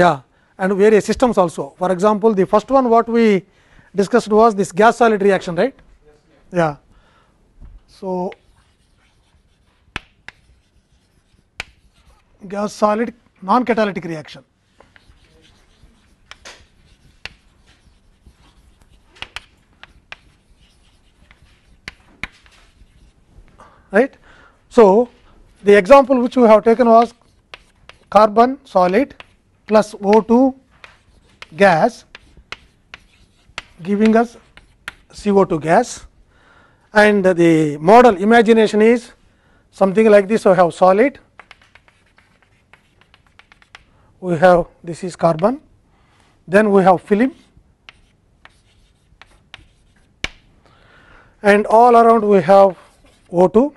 yeah and various systems also. For example, the first one what we discussed was this gas solid reaction, right? Yeah. So, gas solid non catalytic reaction. right. So, the example which we have taken was carbon solid plus O2 gas giving us CO2 gas and the model imagination is something like this. So, have solid, we have this is carbon, then we have film and all around we have O2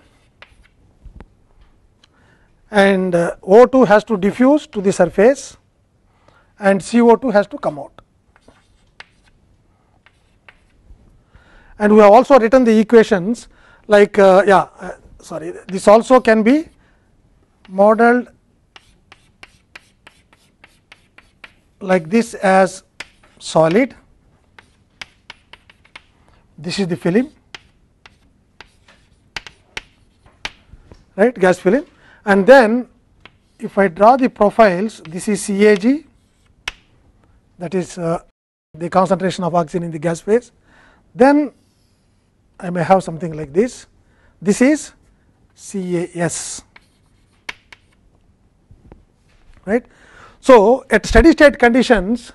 and uh, O2 has to diffuse to the surface and CO2 has to come out. And we have also written the equations like uh, yeah uh, sorry this also can be modeled like this as solid this is the film right gas film and then if I draw the profiles this is CAG that is uh, the concentration of oxygen in the gas phase, then I may have something like this. This is CAS, right. So, at steady state conditions,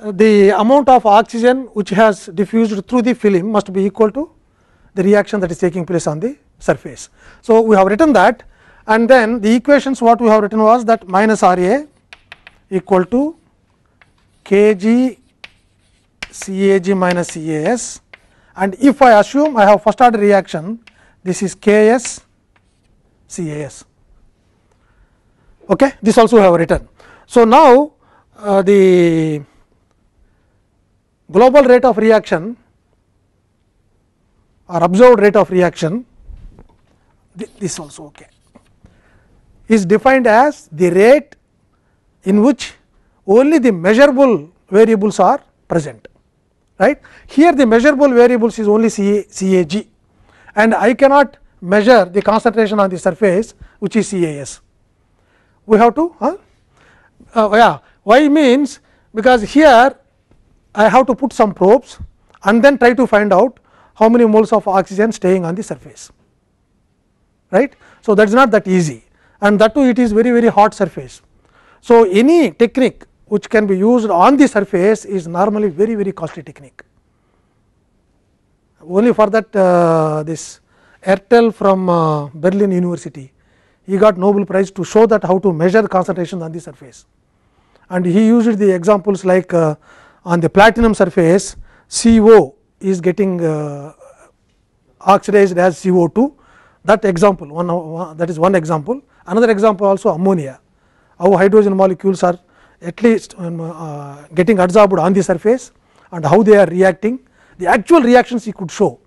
uh, the amount of oxygen which has diffused through the film must be equal to the reaction that is taking place on the surface. So, we have written that and then the equations what we have written was that minus R A equal to k g C A G minus C A S and if I assume I have first order reaction this is K S C A S. Okay, this also I have written. So, now uh, the global rate of reaction or observed rate of reaction th this also okay, is defined as the rate in which only the measurable variables are present. right? Here the measurable variables is only CAG and I cannot measure the concentration on the surface which is CAS. We have to huh? uh, yeah. why means because here I have to put some probes and then try to find out how many moles of oxygen staying on the surface. right? So, that is not that easy and that too it is very very hot surface. So, any technique which can be used on the surface is normally very very costly technique. Only for that uh, this Ertel from uh, Berlin University, he got Nobel Prize to show that how to measure concentration on the surface. And he used the examples like uh, on the platinum surface CO is getting uh, oxidized as CO2 that example one that is one example. Another example also ammonia, how hydrogen molecules are at least um, uh, getting adsorbed on the surface and how they are reacting. The actual reactions he could show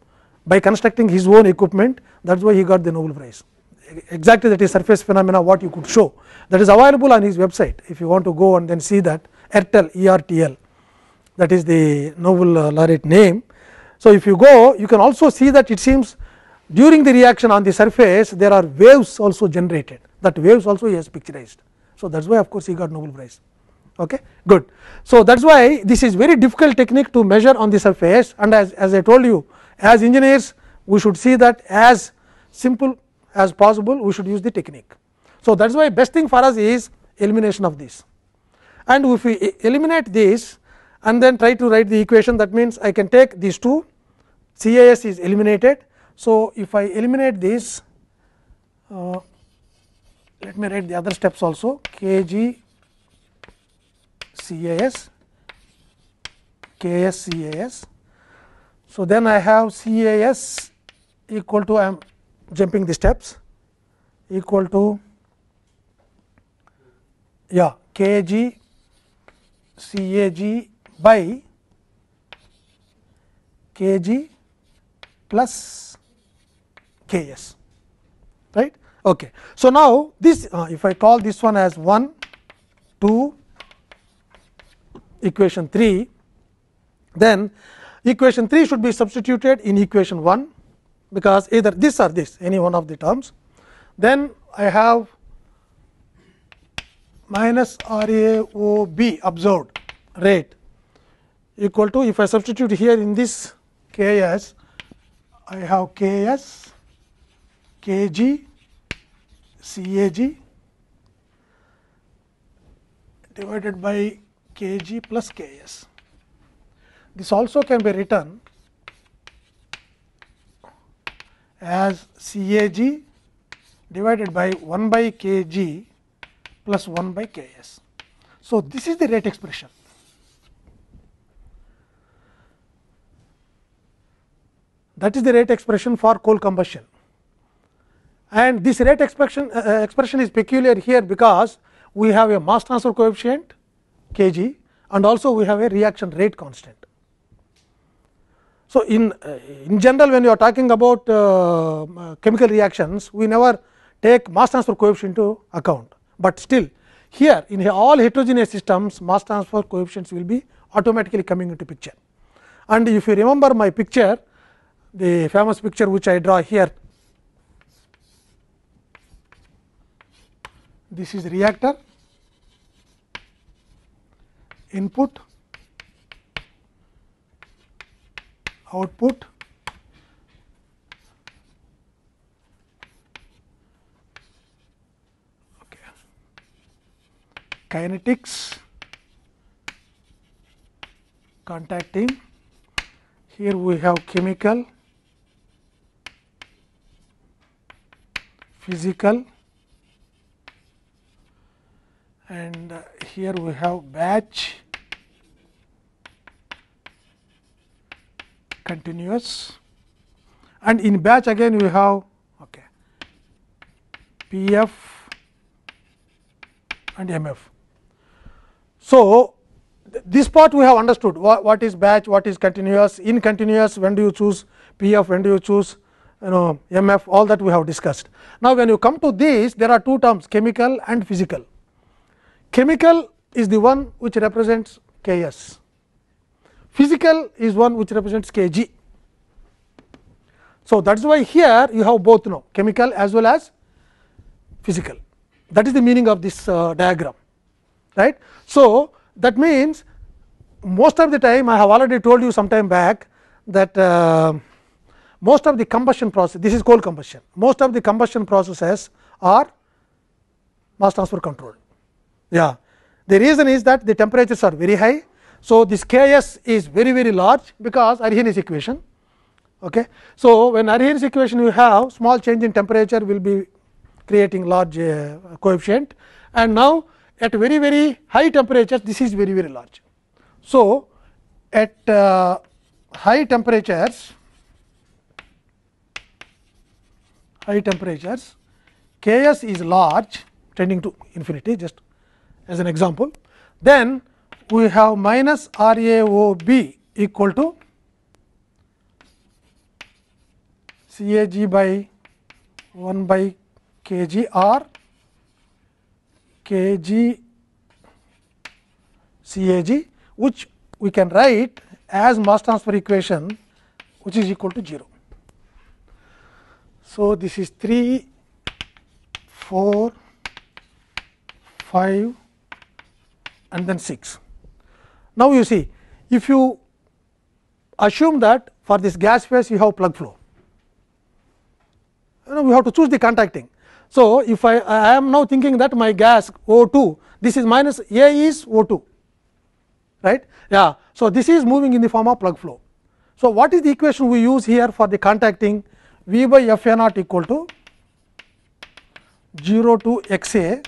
by constructing his own equipment that is why he got the Nobel Prize. Exactly that is surface phenomena what you could show that is available on his website if you want to go and then see that ERTL, ERTL that is the Nobel uh, laureate name. So, if you go you can also see that it seems during the reaction on the surface there are waves also generated that waves also he has picturized. So, that is why of course, he got Nobel Prize. Okay, good. So, that is why this is very difficult technique to measure on the surface and as, as I told you as engineers we should see that as simple as possible we should use the technique. So, that is why best thing for us is elimination of this and if we eliminate this and then try to write the equation that means, I can take these two Cis is eliminated. So, if I eliminate this uh, let me write the other steps also K g CAS, KS CAS. So, then I have CAS equal to I am jumping the steps equal to yeah KG CAG by KG plus KS right. Okay. So, now this uh, if I call this one as 1, 2, equation 3, then equation 3 should be substituted in equation 1 because either this or this any one of the terms. Then I have minus RAOB observed rate equal to if I substitute here in this k s I I have k s k g c a g divided by k g plus k s. This also can be written as C A G divided by 1 by K G plus 1 by K S. So, this is the rate expression. That is the rate expression for coal combustion. And this rate expression, uh, uh expression is peculiar here because we have a mass transfer coefficient kg and also we have a reaction rate constant. So, in in general when you are talking about uh, chemical reactions, we never take mass transfer coefficient to account, but still here in all heterogeneous systems mass transfer coefficients will be automatically coming into picture. And if you remember my picture, the famous picture which I draw here, this is reactor input output okay. kinetics contacting here we have chemical physical and uh, here we have batch continuous and in batch again we have okay, P f and M f. So, this part we have understood what, what is batch, what is continuous, in continuous when do you choose P f, when do you choose you know M f all that we have discussed. Now, when you come to this there are two terms chemical and physical Chemical is the one which represents K s, physical is one which represents K g. So, that is why here you have both now chemical as well as physical that is the meaning of this uh, diagram right. So, that means most of the time I have already told you some time back that uh, most of the combustion process this is coal combustion most of the combustion processes are mass transfer controlled yeah. The reason is that the temperatures are very high. So, this Ks is very very large because Arrhenius equation. Okay. So, when Arrhenius equation you have small change in temperature will be creating large uh, coefficient and now at very very high temperatures this is very very large. So, at uh, high temperatures high temperatures Ks is large tending to infinity just as an example, then we have minus R A O B equal to C A G by 1 by K G R K G C A G, which we can write as mass transfer equation, which is equal to 0. So, this is 3, 4, 5, and then 6. Now, you see if you assume that for this gas phase you have plug flow, you know we have to choose the contacting. So, if I, I am now thinking that my gas O 2 this is minus A is O 2 right. Yeah. So, this is moving in the form of plug flow. So, what is the equation we use here for the contacting V by F a naught equal to 0 to X A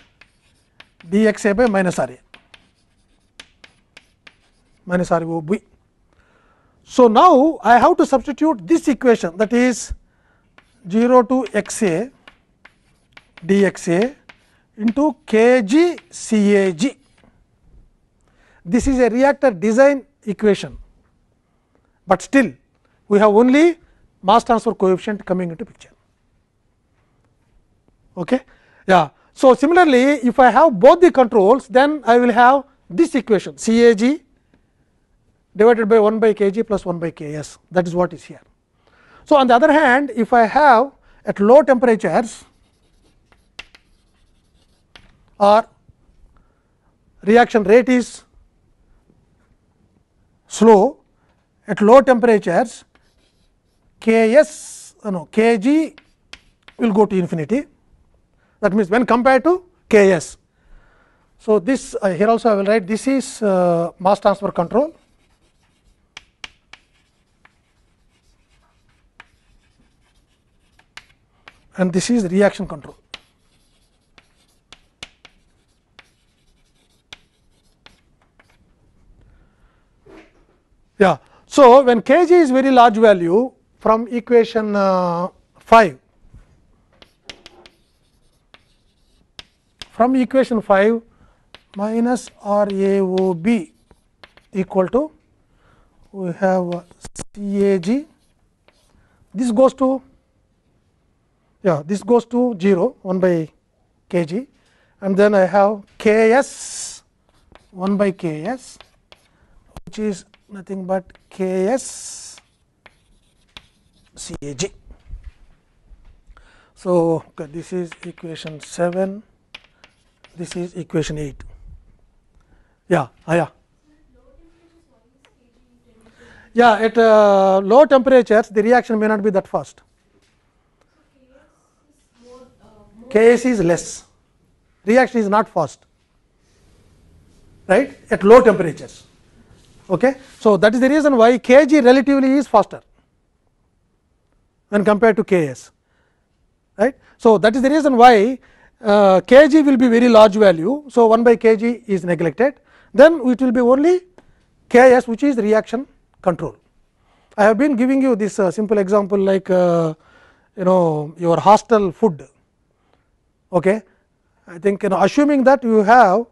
d X A by minus r a minus r o b. So, now, I have to substitute this equation that is 0 to x a d x a into k g C A G. This is a reactor design equation, but still we have only mass transfer coefficient coming into picture. Okay? Yeah. So, similarly, if I have both the controls, then I will have this equation C A G divided by 1 by kg plus 1 by Ks that is what is here. So, on the other hand if I have at low temperatures or reaction rate is slow at low temperatures Ks uh, no Kg will go to infinity that means when compared to Ks. So, this uh, here also I will write this is uh, mass transfer control and this is reaction control. Yeah. So, when Kg is very large value from equation uh, 5, from equation 5 minus R A O B equal to we have C A G. This goes to yeah this goes to 0 1 by kg and then I have Ks 1 by Ks which is nothing but Ks CAG. So, okay, this is equation 7, this is equation 8. Yeah, ah, yeah. Yeah, at uh, low temperatures the reaction may not be that fast. Ks is less, reaction is not fast, right, at low temperatures. Okay. So, that is the reason why Kg relatively is faster when compared to Ks, right. So, that is the reason why uh, Kg will be very large value. So, 1 by Kg is neglected, then it will be only Ks which is reaction control. I have been giving you this uh, simple example like uh, you know your hostel food. Okay. I think you know assuming that you have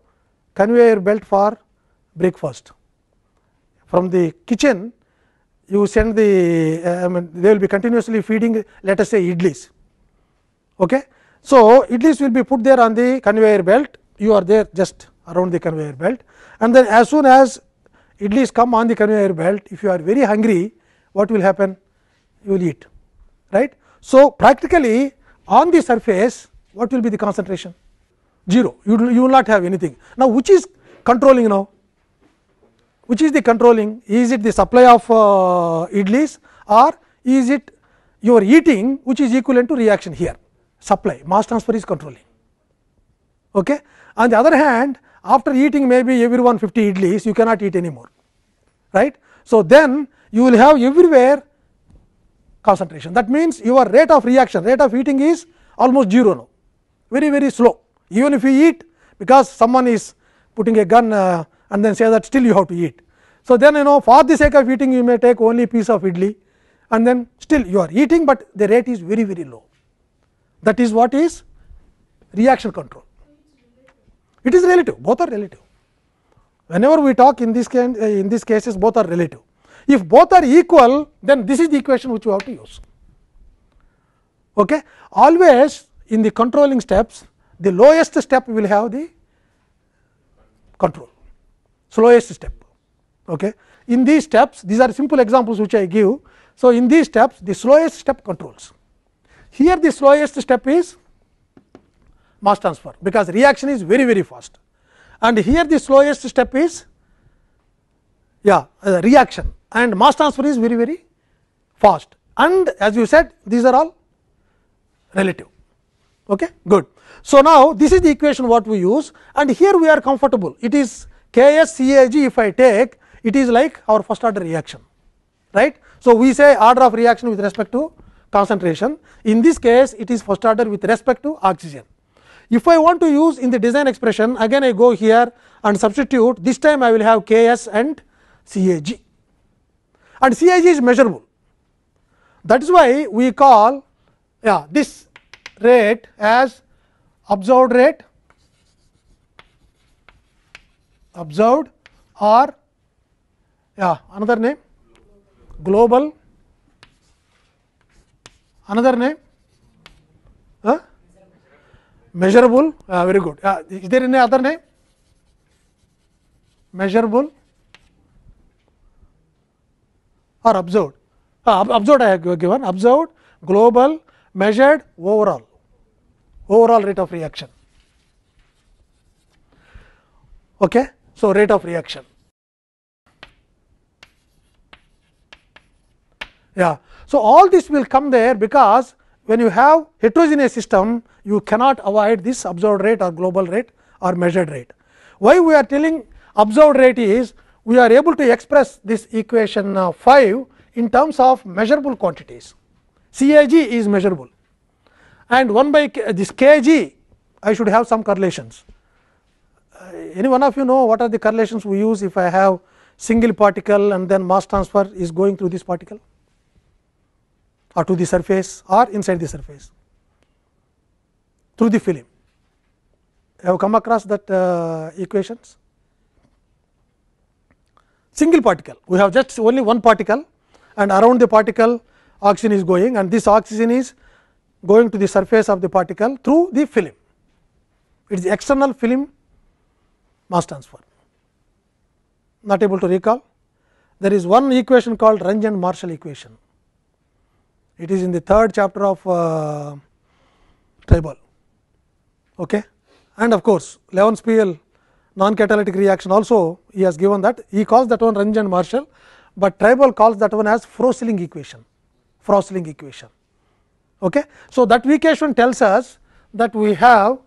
conveyor belt for breakfast. From the kitchen you send the uh, I mean they will be continuously feeding let us say idlis. Okay. So, idlis will be put there on the conveyor belt you are there just around the conveyor belt and then as soon as idlis come on the conveyor belt if you are very hungry what will happen you will eat right. So, practically on the surface what will be the concentration? 0, you will, you will not have anything. Now, which is controlling now? Which is the controlling? Is it the supply of uh, idlis or is it your eating which is equivalent to reaction here? Supply, mass transfer is controlling. Okay? On the other hand, after eating maybe everyone 50 idlis, you cannot eat anymore. right? So, then you will have everywhere concentration. That means, your rate of reaction, rate of heating is almost 0 now very very slow even if you eat because someone is putting a gun uh, and then say that still you have to eat. So, then you know for the sake of eating you may take only piece of idli and then still you are eating, but the rate is very very low. That is what is reaction control. It is relative both are relative whenever we talk in this can, uh, in these cases both are relative. If both are equal then this is the equation which you have to use. Okay. Always in the controlling steps the lowest step will have the control slowest step okay in these steps these are simple examples which i give so in these steps the slowest step controls here the slowest step is mass transfer because reaction is very very fast and here the slowest step is yeah uh, reaction and mass transfer is very very fast and as you said these are all relative Okay, good. So, now this is the equation what we use and here we are comfortable. It is K S C A G if I take it is like our first order reaction. right? So, we say order of reaction with respect to concentration. In this case, it is first order with respect to oxygen. If I want to use in the design expression, again I go here and substitute. This time I will have K S and C A G and C A G is measurable. That is why we call yeah, this rate as observed rate observed or yeah another name global another name huh? measurable uh, very good uh, is there any other name measurable or observed uh, observed I have given observed global measured overall overall rate of reaction. Okay? So, rate of reaction. Yeah. So, all this will come there because when you have heterogeneous system, you cannot avoid this observed rate or global rate or measured rate. Why we are telling observed rate is we are able to express this equation uh, 5 in terms of measurable quantities. CIG is measurable and 1 by K, this kg I should have some correlations. Uh, any one of you know what are the correlations we use if I have single particle and then mass transfer is going through this particle or to the surface or inside the surface through the film. Have come across that uh, equations? Single particle, we have just only one particle and around the particle oxygen is going and this oxygen is going to the surface of the particle through the film. It is external film mass transfer. Not able to recall? There is one equation called and Marshall equation. It is in the third chapter of uh, Tribal. Okay? And of course, Leon-Spiel non-catalytic reaction also he has given that. He calls that one and Marshall, but Tribal calls that one as Froseling equation. Froseling equation. Okay. So, that equation tells us that we have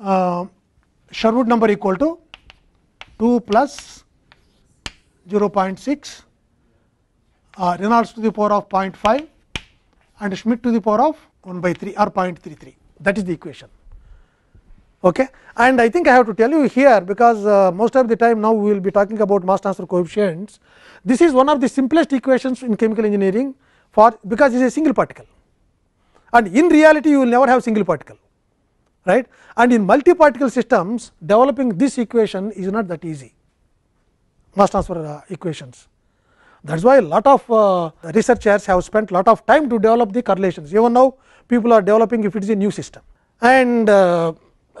uh, Sherwood number equal to 2 plus 0 0.6, uh, Reynolds to the power of 0.5 and Schmidt to the power of 1 by 3 or 0.33. That is the equation. Okay. And I think I have to tell you here, because uh, most of the time now we will be talking about mass transfer coefficients. This is one of the simplest equations in chemical engineering for because it is a single particle and in reality you will never have single particle right and in multi particle systems developing this equation is not that easy mass transfer uh, equations that is why a lot of uh, researchers have spent lot of time to develop the correlations even now people are developing if it is a new system and uh,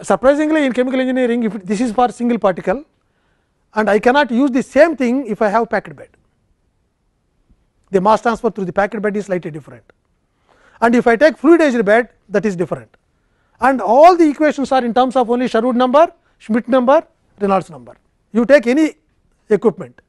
surprisingly in chemical engineering if it, this is for single particle and I cannot use the same thing if I have packed bed the mass transfer through the packed bed is slightly different and if I take fluidized bed that is different and all the equations are in terms of only Sherwood number, Schmidt number, Reynolds number. You take any equipment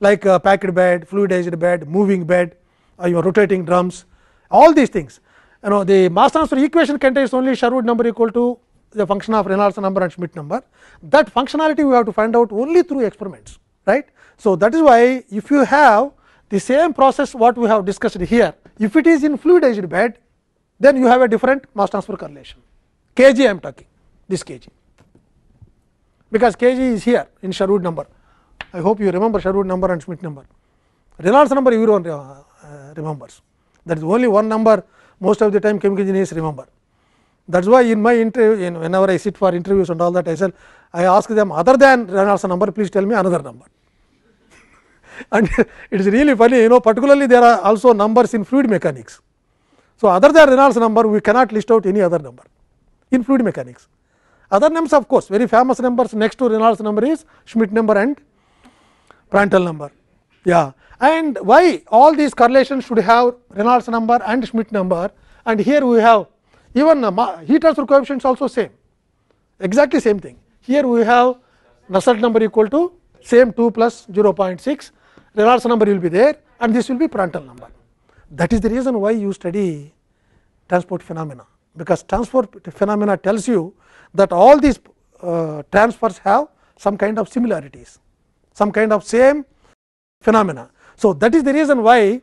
like uh, packed bed, fluidized bed, moving bed, uh, your rotating drums, all these things. You know the mass transfer equation contains only Sherwood number equal to the function of Reynolds number and Schmidt number. That functionality we have to find out only through experiments, right? So that is why if you have the same process what we have discussed here If it is in fluidized bed, then you have a different mass transfer correlation. Kg I am talking, this kg, because kg is here in Sherwood number. I hope you remember Sherwood number and Schmidt number. Reynolds number everyone uh, remembers. That is only one number most of the time chemical engineers remember. That is why in my interview, in whenever I sit for interviews and all that, I, sell, I ask them other than Reynolds number, please tell me another number. and it is really funny you know particularly there are also numbers in fluid mechanics. So, other than Reynolds number we cannot list out any other number in fluid mechanics. Other names of course, very famous numbers next to Reynolds number is Schmidt number and Prandtl number. Yeah. And why all these correlations should have Reynolds number and Schmidt number and here we have even heat transfer coefficients also same exactly same thing. Here we have Nusselt number equal to same 2 plus 0.6 Reynolds number will be there and this will be Prandtl number. That is the reason why you study transport phenomena, because transport phenomena tells you that all these uh, transfers have some kind of similarities, some kind of same phenomena. So, that is the reason why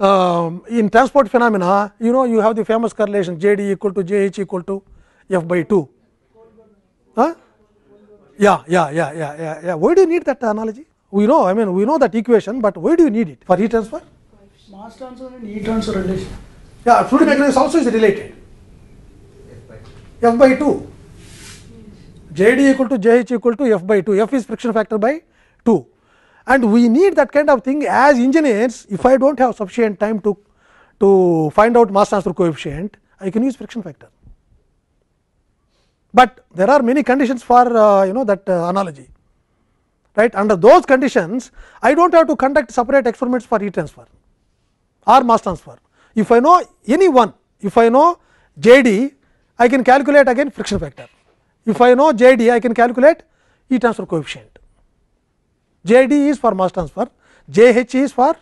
um, in transport phenomena, you know you have the famous correlation J d equal to J h equal to f by 2. Huh? Yeah, yeah, yeah, yeah, yeah, yeah. Why do you need that analogy? We know, I mean, we know that equation, but why do you need it for heat transfer? Mass transfer and heat transfer relation. Yeah, fluid mechanics also is related. F by 2. JD equal to JH equal to F by 2. F is friction factor by 2. And we need that kind of thing as engineers. If I do not have sufficient time to, to find out mass transfer coefficient, I can use friction factor. But there are many conditions for uh, you know that uh, analogy. right. Under those conditions, I dont have to conduct separate experiments for E transfer or mass transfer. If I know any one, if I know J d, I can calculate again friction factor. If I know J d, I can calculate E transfer coefficient. J d is for mass transfer, J h is for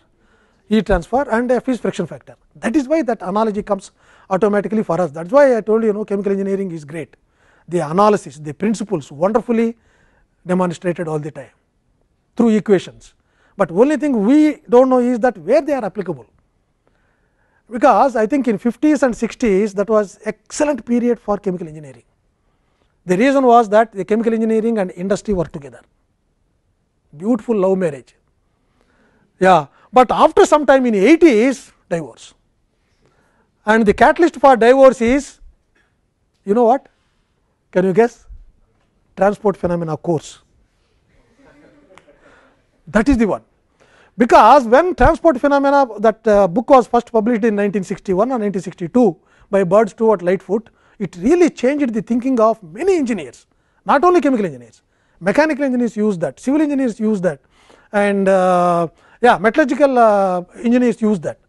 E transfer and F is friction factor. That is why that analogy comes automatically for us. That is why I told you, you know chemical engineering is great. The analysis, the principles wonderfully demonstrated all the time. through equations, but only thing we do not know is that where they are applicable. Because I think in 50s and 60s that was excellent period for chemical engineering. The reason was that the chemical engineering and industry work together, beautiful love marriage. Yeah, but after some time in 80s divorce and the catalyst for divorce is you know what can you guess transport phenomena course that is the one. Because when transport phenomena that uh, book was first published in 1961 or 1962 by Bird, Stewart, Lightfoot, it really changed the thinking of many engineers, not only chemical engineers, mechanical engineers use that, civil engineers use that and uh, yeah metallurgical uh, engineers use that.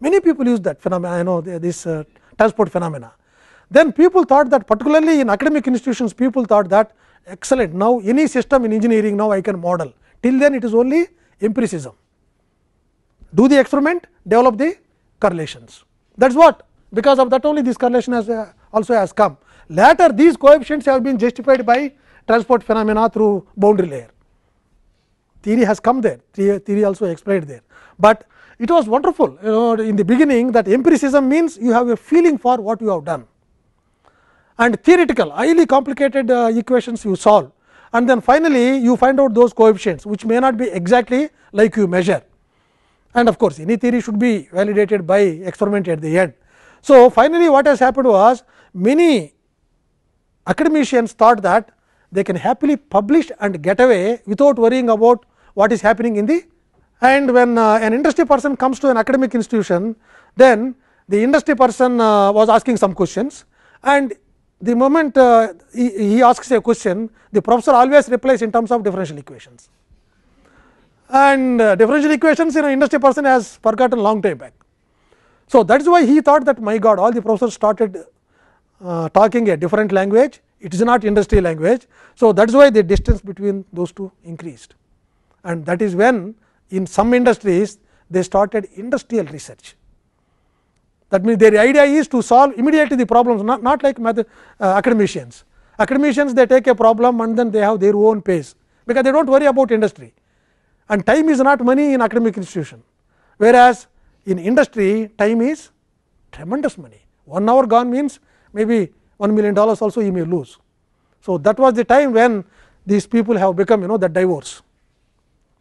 Many people use that phenomena, I know this uh, transport phenomena. Then people thought that particularly in academic institutions, people thought that excellent now any system in engineering now I can model till then it is only empiricism. Do the experiment, develop the correlations. That is what, because of that only this correlation has uh, also has come. Later these coefficients have been justified by transport phenomena through boundary layer. Theory has come there, theory also explained there. But it was wonderful you know in the beginning that empiricism means you have a feeling for what you have done. And theoretical highly complicated uh, equations you solve and then finally, you find out those coefficients which may not be exactly like you measure and of course, any theory should be validated by experiment at the end. So, finally, what has happened was many academicians thought that they can happily publish and get away without worrying about what is happening in the and when uh, an industry person comes to an academic institution, then the industry person uh, was asking some questions and the moment uh, he, he, asks a question, the professor always replies in terms of differential equations. And uh, differential equations, you know, industry person has forgotten long time back. So, that is why he thought that my god, all the professors started uh, talking a different language, it is not industry language. So, that is why the distance between those two increased. And that is when, in some industries, they started industrial research. That means, their idea is to solve immediately the problems not, not like math, uh, academicians. Academicians they take a problem and then they have their own pace, because they do not worry about industry and time is not money in academic institution. Whereas, in industry time is tremendous money, 1 hour gone means maybe 1 million dollars also you may lose. So, that was the time when these people have become you know that divorce,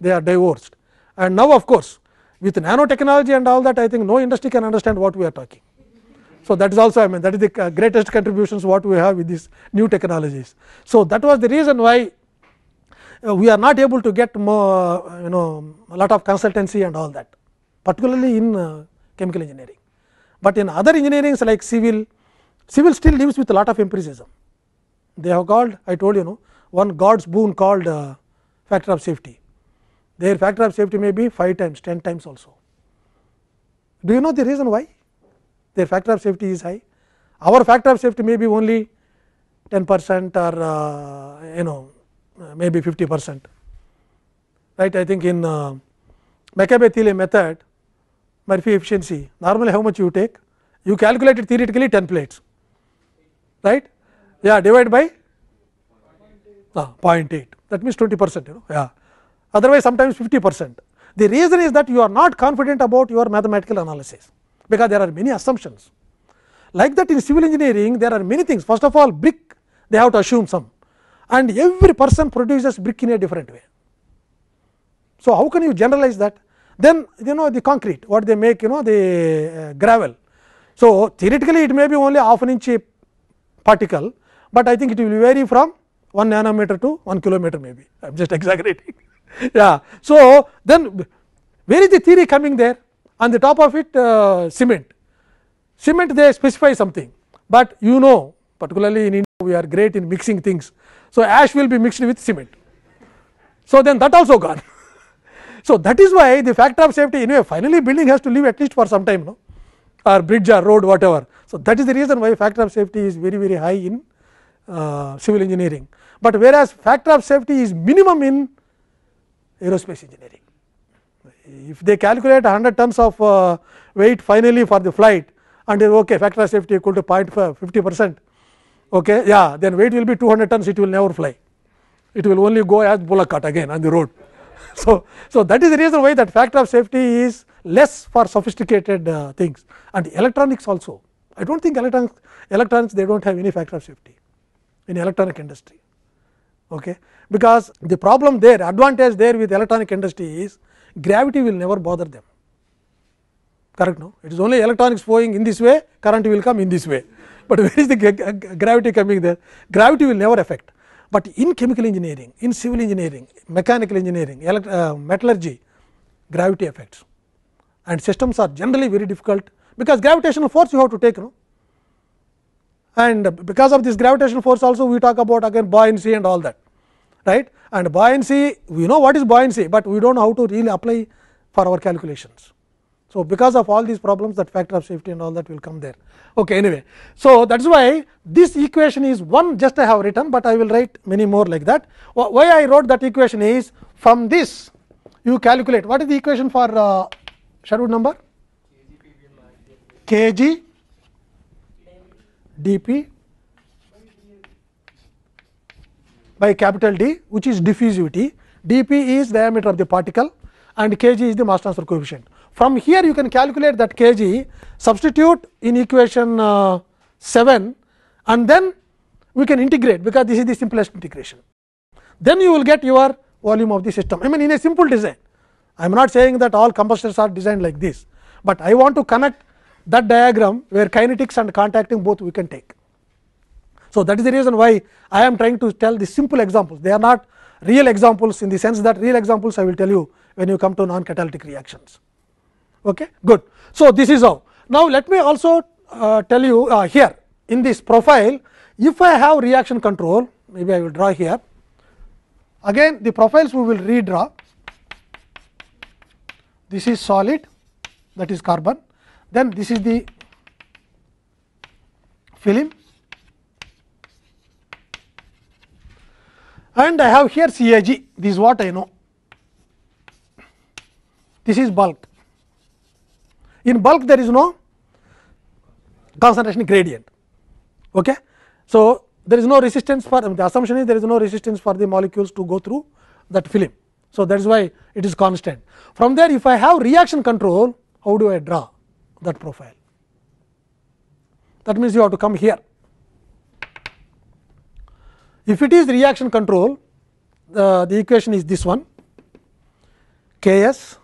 they are divorced and now of course, with nanotechnology and all that, I think no industry can understand what we are talking. So, that is also I mean that is the uh, greatest contributions what we have with these new technologies. So, that was the reason why uh, we are not able to get more uh, you know a lot of consultancy and all that particularly in chemical engineering. But in other engineerings like civil, civil still lives with a lot of empiricism. They have called I told you know one God's boon called factor of safety. their factor of safety may be 5 times, 10 times also. Do you know the reason why? Their factor of safety is high. Our factor of safety may be only 10 percent or uh, you know maybe 50 percent. Right? I think in uh, McCabe-Thiele method, Murphy efficiency, normally how much you take? You calculate it theoretically 10 plates. Right? Yeah, divide by uh, 0.8. That means 20 percent. You know? Yeah. otherwise sometimes 50 percent. The reason is that you are not confident about your mathematical analysis, because there are many assumptions. Like that in civil engineering, there are many things. First of all, brick, they have to assume some. and every person produces brick in a different way. So, how can you generalize that? Then you know the concrete what they make you know the uh, gravel. So, theoretically it may be only half an inch particle, but I think it will vary from 1 nanometer to 1 kilometer maybe I am just exaggerating. yeah. So, then where is the theory coming there? On the top of it uh, cement. Cement they specify something, but you know particularly in India we are great in mixing things. So, ash will be mixed with cement. So, then that also gone. so, that is why the factor of safety anyway finally, building has to live at least for some time no? or bridge or road whatever. So, that is the reason why factor of safety is very very high in uh, civil engineering, but whereas factor of safety is minimum in aerospace engineering. If they calculate 100 tons of uh, weight finally for the flight and they okay factor of safety equal to 0.50 percent, okay, yeah, then weight will be 200 tons, it will never fly. It will only go as bullock again on the road. so, so that is the reason why that factor of safety is less for sophisticated uh, things and electronics also. I do not think electronics, electronics they do not have any factor of safety in electronic industry. Okay. Because the problem there advantage there with electronic industry is gravity will never bother them correct no it is only electronics flowing in this way current will come in this way but where is the gravity coming there gravity will never affect but in chemical engineering in civil engineering mechanical engineering elect, uh, metallurgy gravity affects and systems are generally very difficult because gravitational force you have to take no and because of this gravitational force also we talk about again buoyancy and all that right and buoyancy we know what is buoyancy, but we do not know how to really apply for our calculations. So, because of all these problems that factor of safety and all that will come there. Okay, anyway, so that is why this equation is one just I have written, but I will write many more like that. Why I wrote that equation is from this you calculate what is the equation for uh, Sherwood number? Kg dP by capital D which is diffusivity, dP is diameter of the particle and kg is the mass transfer coefficient. From here you can calculate that kg, substitute in equation uh, 7 and then we can integrate because this is the simplest integration. Then you will get your volume of the system, I mean in a simple design. I am not saying that all combustors are designed like this, but I want to connect that diagram where kinetics and contacting both we can take. So, that is the reason why I am trying to tell the simple examples, they are not real examples in the sense that real examples I will tell you when you come to non catalytic reactions. Okay? Good. So, this is how. Now, let me also uh, tell you uh, here in this profile, if I have reaction control, maybe I will draw here. Again, the profiles we will redraw. This is solid, that is carbon. Then this is the film and I have here CAG, this is what I know. This is bulk. In bulk there is no concentration gradient. Okay? So, there is no resistance for the assumption is there is no resistance for the molecules to go through that film. So, that is why it is constant. From there if I have reaction control, how do I draw? that profile. That means, you have to come here. If it is reaction control, uh, the equation is this one K S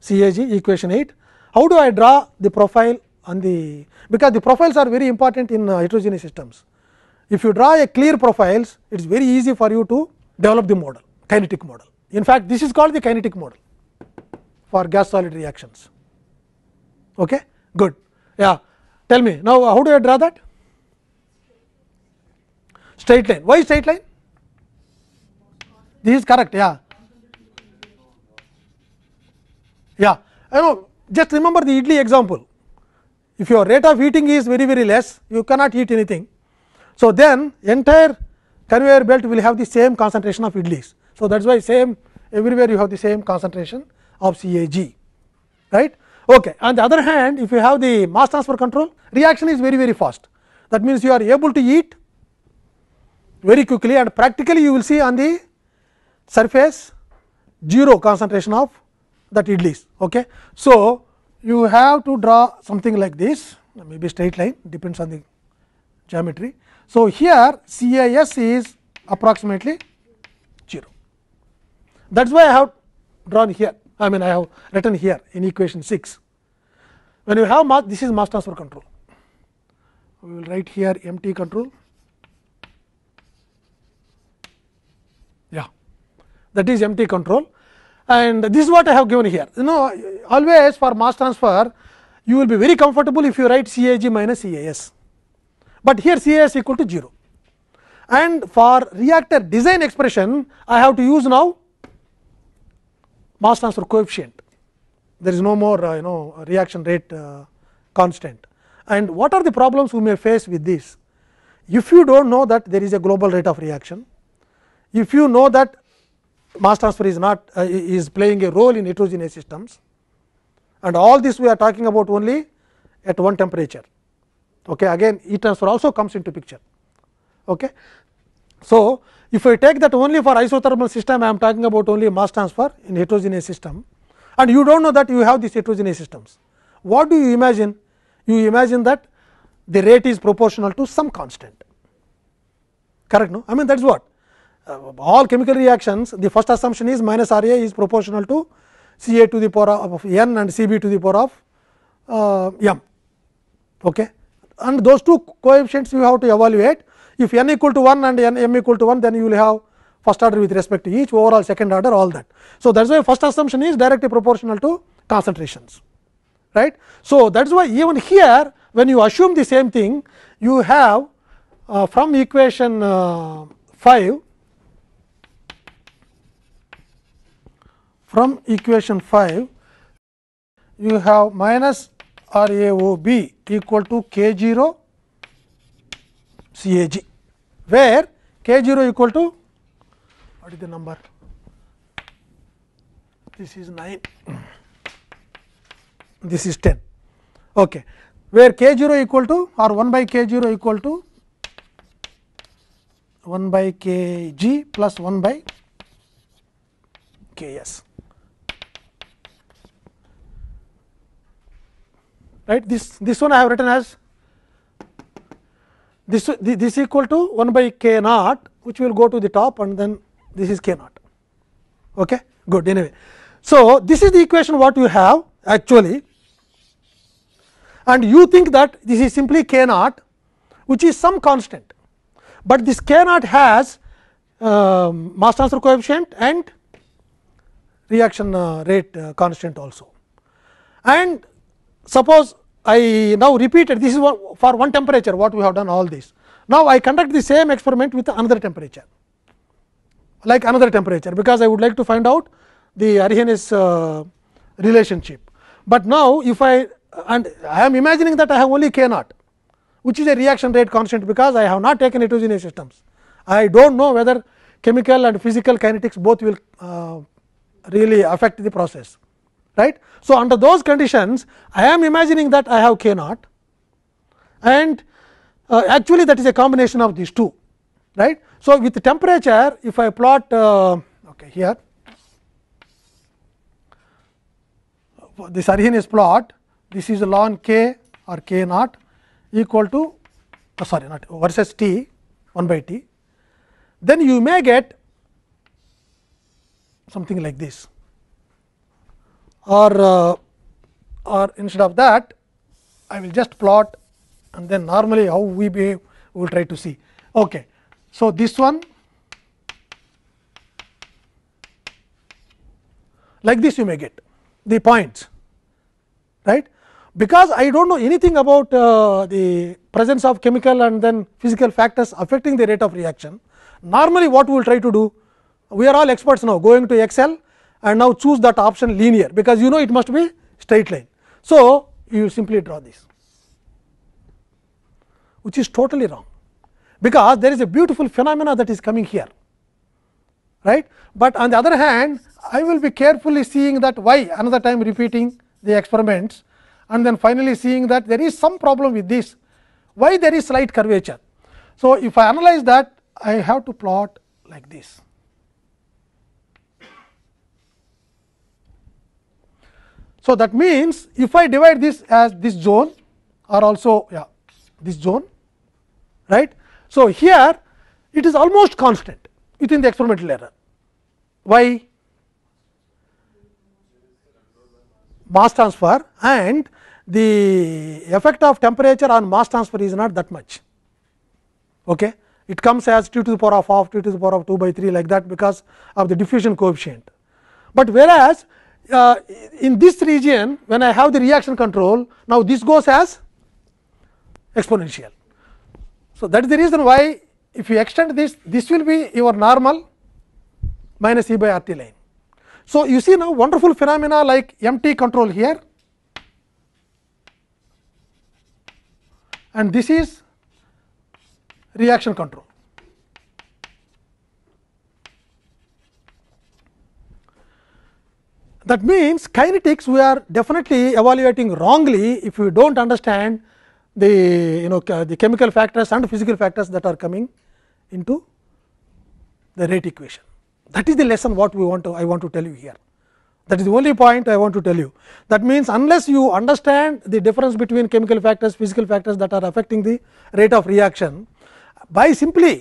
CAG equation 8. How do I draw the profile on the because the profiles are very important in uh, heterogeneous systems. If you draw a clear profiles, it is very easy for you to develop the model kinetic model. In fact, this is called the kinetic model for gas solid reactions okay good yeah tell me now uh, how do i draw that straight line why straight line this is correct yeah yeah You know just remember the idli example if your rate of heating is very very less you cannot heat anything so then entire conveyor belt will have the same concentration of idlis so that's why same everywhere you have the same concentration of cag right Okay. On the other hand, if you have the mass transfer control, reaction is very, very fast. That means, you are able to eat very quickly and practically you will see on the surface 0 concentration of that idlis. Okay. So, you have to draw something like this, maybe straight line depends on the geometry. So, here CIS is approximately 0. That is why I have drawn here. I mean I have written here in equation 6. When you have mass, this is mass transfer control. We will write here M T control. Yeah, that is M T control and this is what I have given here. You know always for mass transfer you will be very comfortable if you write C A G minus C A S, but here C A S equal to 0 and for reactor design expression I have to use now mass transfer coefficient there is no more uh, you know reaction rate uh, constant. And what are the problems we may face with this? If you do not know that there is a global rate of reaction, if you know that mass transfer is not uh, is playing a role in heterogeneous systems and all this we are talking about only at one temperature. Okay, again heat transfer also comes into picture. Okay. So, If I take that only for isothermal system, I am talking about only mass transfer in heterogeneous system and you do not know that you have this heterogeneous systems. What do you imagine? You imagine that the rate is proportional to some constant, correct no? I mean that is what uh, all chemical reactions the first assumption is minus R A is proportional to C A to the power of n and C B to the power of uh, m. Okay. And those two coefficients you have to evaluate If n equal to 1 and n m equal to 1, then you will have first order with respect to each overall second order all that. So, that is why first assumption is directly proportional to concentrations right. So, that is why even here when you assume the same thing you have uh, from equation uh, 5 from equation 5 you have minus R A O B equal to K 0 C A G where k 0 equal to what is the number this is 9 this is 10 okay where k 0 equal to or 1 by k 0 equal to 1 by k g plus 1 by k s right this this one i have written as this, this equal to 1 by k naught which will go to the top and then this is k naught. Okay? Good anyway. So, this is the equation what you have actually and you think that this is simply k naught which is some constant, but this k naught has uh, mass transfer coefficient and reaction uh, rate uh, constant also. And suppose I now repeated this is what, for one temperature what we have done all this. Now, I conduct the same experiment with another temperature like another temperature because I would like to find out the Arrhenius uh, relationship. But now, if I and I am imagining that I have only k naught which is a reaction rate constant because I have not taken heterogeneous systems. I do not know whether chemical and physical kinetics both will uh, really affect the process right. So, under those conditions I am imagining that I have k naught and uh, actually that is a combination of these two right. So, with temperature if I plot uh, okay, here this Arrhenius plot this is ln k or k naught equal to uh, sorry not versus t 1 by t then you may get something like this or, uh, or instead of that I will just plot and then normally how we behave we will try to see. Okay. So, this one like this you may get the points right because I do not know anything about uh, the presence of chemical and then physical factors affecting the rate of reaction. Normally, what we will try to do? We are all experts now going to Excel and now choose that option linear, because you know it must be straight line. So, you simply draw this, which is totally wrong, because there is a beautiful phenomena that is coming here. right? But on the other hand, I will be carefully seeing that why another time repeating the experiments and then finally, seeing that there is some problem with this, why there is slight curvature. So, if I analyze that, I have to plot like this. So, that means, if I divide this as this zone or also yeah, this zone right. So, here it is almost constant within the experimental error. Why? Mass transfer and the effect of temperature on mass transfer is not that much. Okay. It comes as two to the power of half, two to the power of 2 by 3 like that because of the diffusion coefficient. But whereas, uh, in this region when I have the reaction control, now this goes as exponential. So, that is the reason why if you extend this, this will be your normal minus E by R t line. So, you see now wonderful phenomena like MT control here and this is reaction control. That means, kinetics we are definitely evaluating wrongly if we do not understand the you know the chemical factors and physical factors that are coming into the rate equation. That is the lesson what we want to I want to tell you here. That is the only point I want to tell you. That means, unless you understand the difference between chemical factors, physical factors that are affecting the rate of reaction, by simply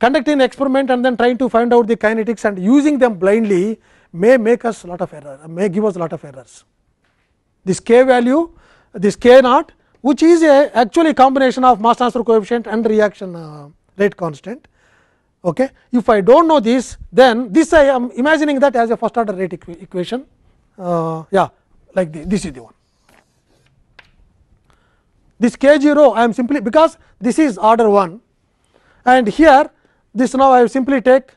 conducting experiment and then trying to find out the kinetics and using them blindly, may make us lot of error, may give us lot of errors. This k value, this k naught which is a actually combination of mass transfer coefficient and reaction uh, rate constant. Okay. If I do not know this, then this I am imagining that as a first order rate equ equation, uh, yeah like this, this is the one. This k 0 I am simply because this is order 1 and here this now I simply take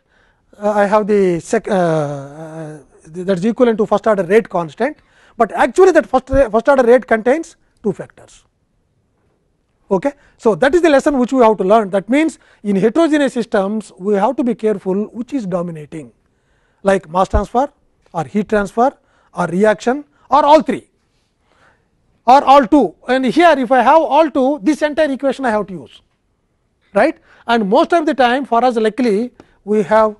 uh, I have the sec, uh, uh, that is equivalent to first order rate constant, but actually that first, first order rate contains two factors. Okay. So, that is the lesson which we have to learn that means, in heterogeneous systems we have to be careful which is dominating like mass transfer or heat transfer or reaction or all three or all two and here if I have all two this entire equation I have to use right and most of the time for us luckily we have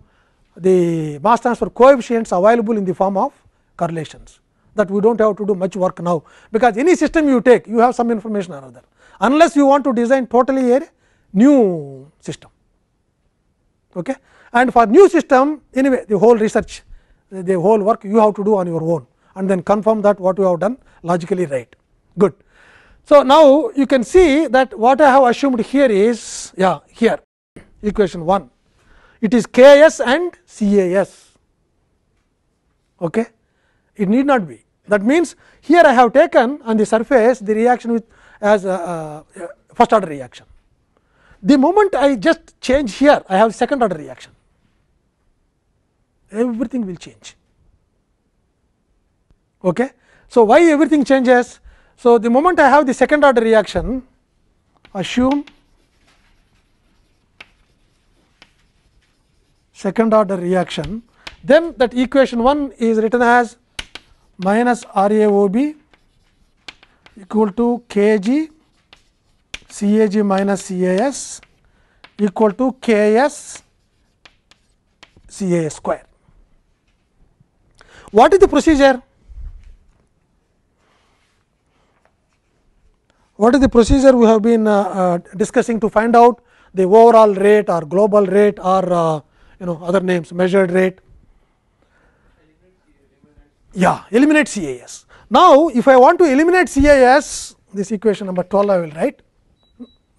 the mass transfer coefficients available in the form of correlations that we do not have to do much work now, because any system you take you have some information or other, unless you want to design totally a new system. Okay. And for new system anyway the whole research the whole work you have to do on your own and then confirm that what you have done logically right good. So, now you can see that what I have assumed here is yeah here equation 1 it is K S and C A S. Okay. It need not be that means, here I have taken on the surface the reaction with as a, a first order reaction. The moment I just change here I have second order reaction everything will change. Okay. So, why everything changes? So, the moment I have the second order reaction assume second order reaction, then that equation 1 is written as minus RaOB equal to Kg CAG minus CAS equal to KS CA square. What is the procedure? What is the procedure we have been uh, uh, discussing to find out the overall rate or global rate or uh, you know other names measured rate yeah eliminate CAS. Now, if I want to eliminate CAS this equation number 12 I will write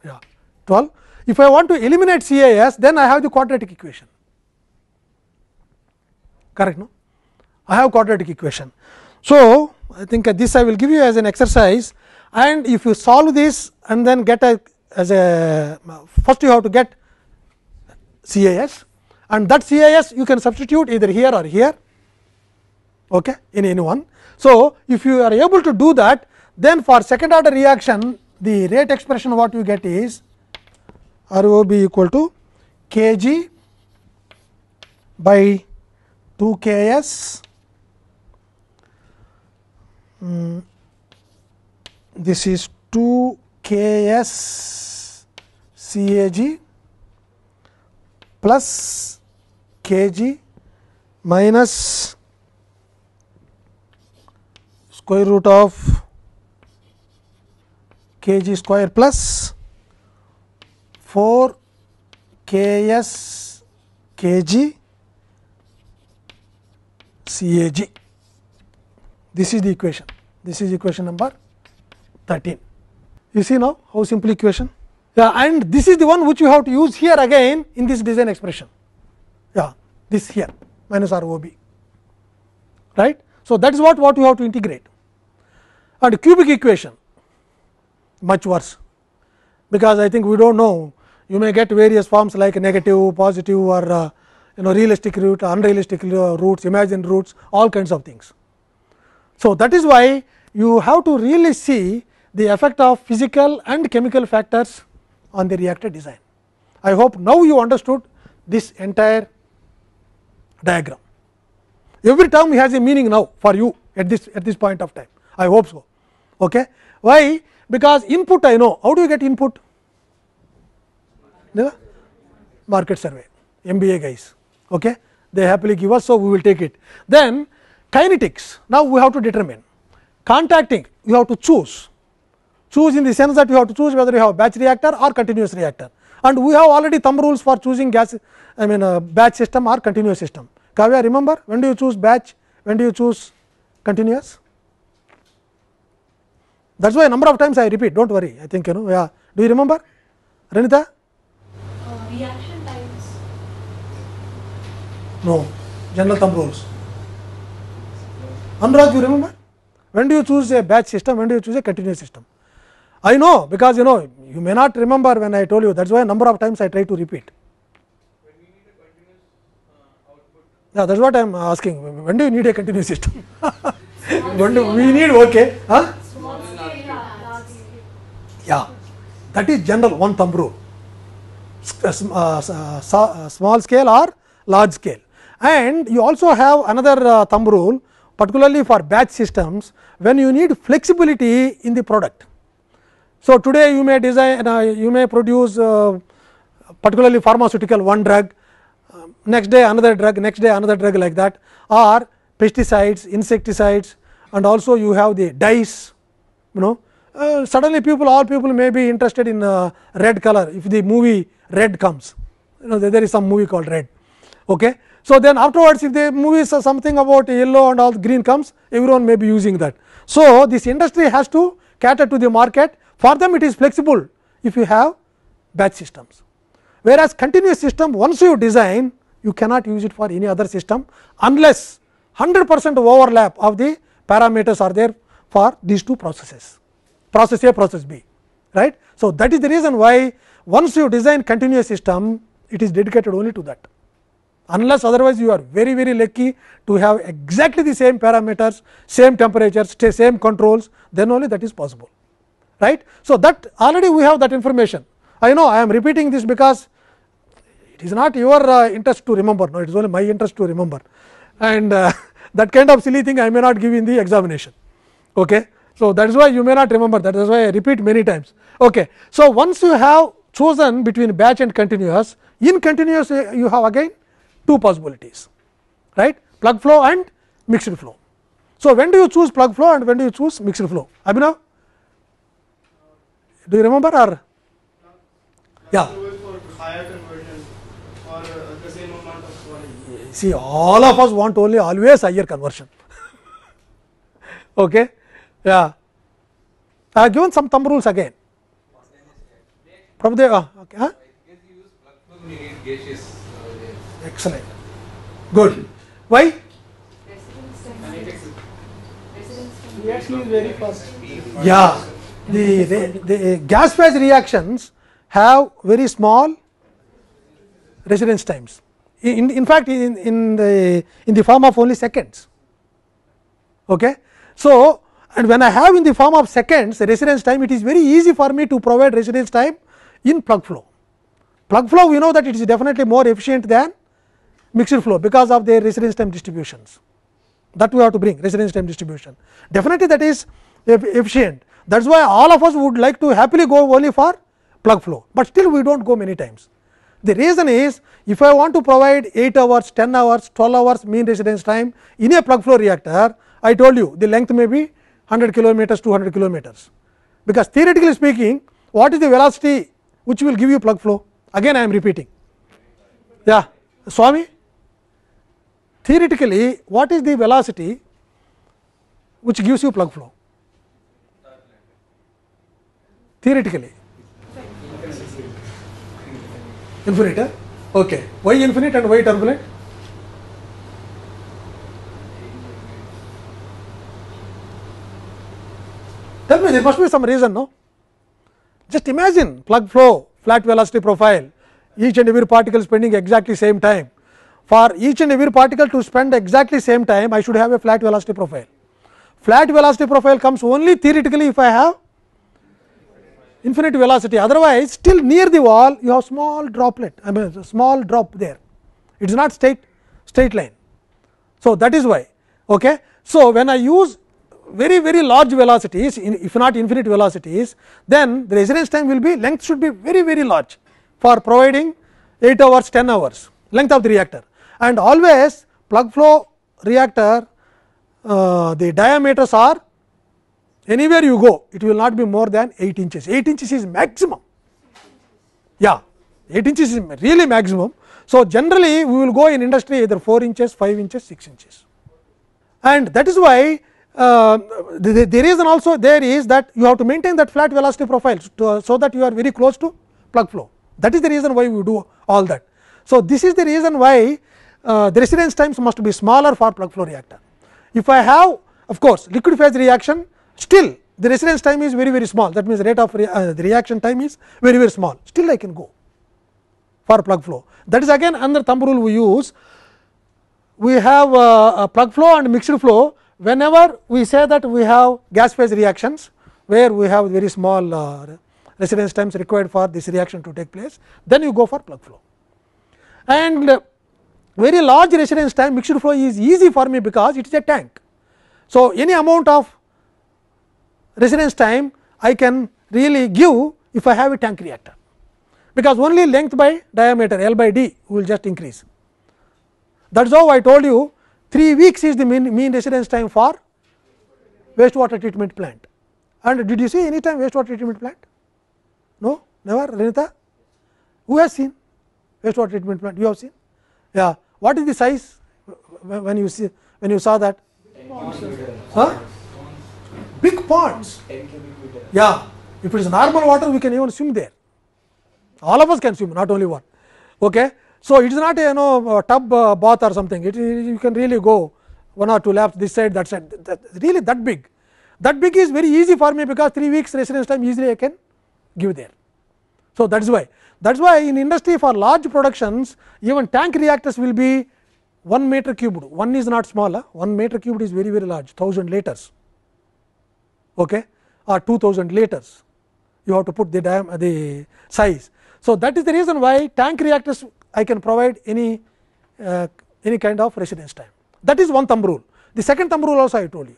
yeah 12 if I want to eliminate CAS then I have the quadratic equation correct no I have quadratic equation. So, I think this I will give you as an exercise and if you solve this and then get a as a first you have to get CAS and that CIS you can substitute either here or here okay, in any one. So, if you are able to do that then for second order reaction the rate expression what you get is ROB equal to kg by 2 Ks hmm, this is 2 c a g plus kg minus square root of kg square plus 4 ks kg CAG. This is the equation. This is equation number 13. You see now how simple equation. Yeah, and this is the one which you have to use here again in this design expression. yeah this here minus r O b right. So, that is what what you have to integrate and cubic equation much worse because I think we do not know you may get various forms like negative, positive or uh, you know realistic root, unrealistic uh, roots, imagined roots all kinds of things. So, that is why you have to really see the effect of physical and chemical factors on the reactor design. I hope now you understood this entire diagram. Every term has a meaning now for you at this at this point of time. I hope so. Okay. Why? Because input I know. How do you get input? The market survey, MBA guys. Okay. They happily give us, so we will take it. Then kinetics. Now we have to determine contacting. You have to choose. Choose in the sense that you have to choose whether you have a batch reactor or continuous reactor. and we have already thumb rules for choosing gas I mean uh, batch system or continuous system. Kavya remember when do you choose batch, when do you choose continuous? That is why number of times I repeat, do not worry. I think you know, yeah. Do you remember? Renita? Uh, reaction times. No, general thumb rules. Anurag, you remember? When do you choose a batch system? When do you choose a continuous system? I know because you know you may not remember when I told you that is why number of times I try to repeat. Yeah, that is what I am asking. When do you need a continuous system? when do we need okay? Huh? Yeah, that is general one thumb rule. small scale or large scale. And you also have another uh, thumb rule particularly for batch systems when you need flexibility in the product. So, today you may design uh, you may produce uh, particularly pharmaceutical one drug, uh, next day another drug, next day another drug like that or pesticides, insecticides and also you have the dyes you know. Uh, suddenly people all people may be interested in uh, red color if the movie red comes you know there is some movie called red. Okay. So, then afterwards if the movie are something about yellow and all green comes everyone may be using that. So, this industry has to cater to the market for them it is flexible if you have batch systems. Whereas, continuous system once you design you cannot use it for any other system unless 100 percent overlap of the parameters are there for these two processes process A process B right. So, that is the reason why once you design continuous system it is dedicated only to that unless otherwise you are very very lucky to have exactly the same parameters same temperatures same controls then only that is possible right. So, that already we have that information. I know I am repeating this because it is not your uh, interest to remember, no, it is only my interest to remember and uh, that kind of silly thing I may not give in the examination. Okay. So, that is why you may not remember that, that is why I repeat many times. Okay. So, once you have chosen between batch and continuous, in continuous uh, you have again two possibilities, right plug flow and mixed flow. So, when do you choose plug flow and when do you choose mixed flow? Abhinav? Do you remember or? Yeah. See, all of us want only always higher conversion. okay. Yeah. I have given some thumb rules again. Prabhupada, okay, huh? Excellent. Good. Why? Reactions very fast. Yeah. the, the, the gas phase reactions have very small residence times. In, in fact, in, in the in the form of only seconds. Okay. So, and when I have in the form of seconds residence time, it is very easy for me to provide residence time in plug flow. Plug flow we know that it is definitely more efficient than mixed flow because of their residence time distributions. That we have to bring residence time distribution. Definitely that is efficient, that is why all of us would like to happily go only for plug flow, but still we do not go many times. The reason is if I want to provide 8 hours, 10 hours, 12 hours mean residence time in a plug flow reactor, I told you the length may be 100 kilometers, 200 kilometers. Because theoretically speaking, what is the velocity which will give you plug flow? Again, I am repeating. Yeah, Swami, theoretically, what is the velocity which gives you plug flow? theoretically? Infinite, eh? okay. Why infinite and why turbulent? Tell me, there must be some reason, no? Just imagine plug flow, flat velocity profile, each and every particle spending exactly same time. For each and every particle to spend exactly same time, I should have a flat velocity profile. Flat velocity profile comes only theoretically if I have infinite velocity otherwise still near the wall you have small droplet I mean a small drop there it is not straight straight line. So, that is why. Okay. So, when I use very very large velocities in, if not infinite velocities then the residence time will be length should be very very large for providing 8 hours 10 hours length of the reactor and always plug flow reactor uh, the diameters are anywhere you go it will not be more than 8 inches 8 inches is maximum yeah 8 inches is really maximum so generally we will go in industry either 4 inches 5 inches 6 inches and that is why uh, the, the reason also there is that you have to maintain that flat velocity profile to, uh, so that you are very close to plug flow that is the reason why we do all that so this is the reason why uh, the residence times must be smaller for plug flow reactor if i have of course liquid phase reaction still the residence time is very very small that means, rate of re, uh, the reaction time is very very small still I can go for plug flow. That is again another thumb rule we use we have uh, plug flow and mixed flow whenever we say that we have gas phase reactions where we have very small uh, residence times required for this reaction to take place then you go for plug flow. And uh, very large residence time mixed flow is easy for me because it is a tank. So, any amount of residence time I can really give if I have a tank reactor, because only length by diameter L by D will just increase. That is how I told you 3 weeks is the mean, mean residence time for wastewater treatment plant. And did you see any time wastewater treatment plant? No, never Renita? Who has seen wastewater treatment plant? You have seen? Yeah. What is the size when you see when you saw that? Huh? big ponds. Yeah, if it is normal water, we can even swim there. All of us can swim, not only one. Okay. So, it is not a you know tub uh, bath or something, it, you can really go one or two laps this side, that side, that, really that big. That big is very easy for me because 3 weeks residence time easily I can give there. So, that is why that is why in industry for large productions even tank reactors will be 1 meter cubed, 1 is not small, 1 meter cubed is very very large 1000 liters okay, or 2000 liters. You have to put the, the size. So, that is the reason why tank reactors I can provide any, uh, any kind of residence time. That is one thumb rule. The second thumb rule also I told you